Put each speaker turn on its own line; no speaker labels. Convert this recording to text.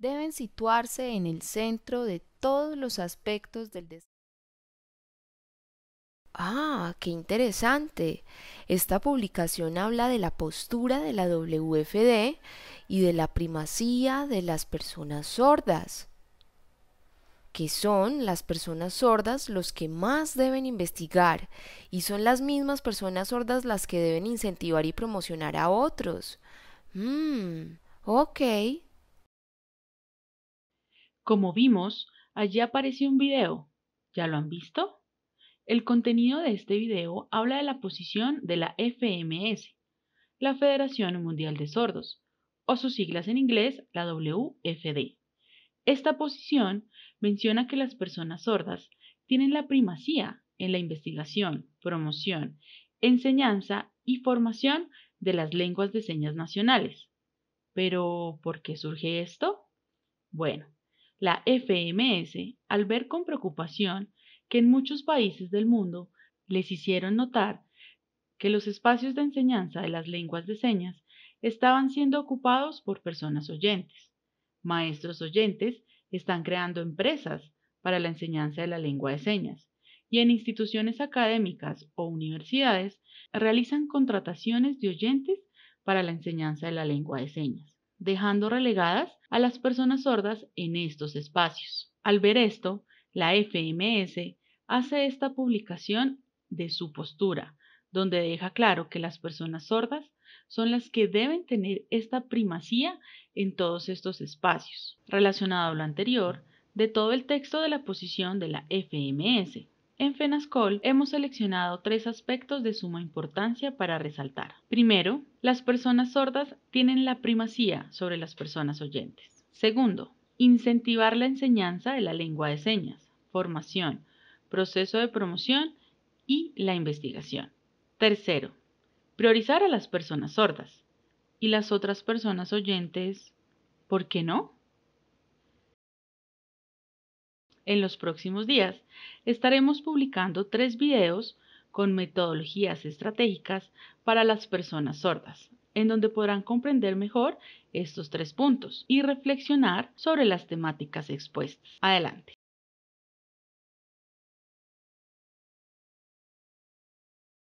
deben situarse en el centro de todos los aspectos del desarrollo. Ah, qué interesante. Esta publicación habla de la postura de la WFD y de la primacía de las personas sordas, que son las personas sordas los que más deben investigar y son las mismas personas sordas las que deben incentivar y promocionar a otros. Mmm, ok.
Como vimos, allí aparece un video. ¿Ya lo han visto? El contenido de este video habla de la posición de la FMS, la Federación Mundial de Sordos, o sus siglas en inglés, la WFD. Esta posición menciona que las personas sordas tienen la primacía en la investigación, promoción, enseñanza y formación de las lenguas de señas nacionales. Pero, ¿por qué surge esto? Bueno, la FMS, al ver con preocupación que en muchos países del mundo les hicieron notar que los espacios de enseñanza de las lenguas de señas estaban siendo ocupados por personas oyentes. Maestros oyentes están creando empresas para la enseñanza de la lengua de señas y en instituciones académicas o universidades realizan contrataciones de oyentes para la enseñanza de la lengua de señas, dejando relegadas a las personas sordas en estos espacios. Al ver esto, la FMS hace esta publicación de su postura, donde deja claro que las personas sordas son las que deben tener esta primacía en todos estos espacios. Relacionado a lo anterior, de todo el texto de la posición de la FMS, en FENASCOL hemos seleccionado tres aspectos de suma importancia para resaltar. Primero, las personas sordas tienen la primacía sobre las personas oyentes. Segundo, incentivar la enseñanza de la lengua de señas, formación, proceso de promoción y la investigación. Tercero, priorizar a las personas sordas y las otras personas oyentes, ¿por qué no? En los próximos días estaremos publicando tres videos con metodologías estratégicas para las personas sordas, en donde podrán comprender mejor estos tres puntos y reflexionar sobre las temáticas expuestas. Adelante.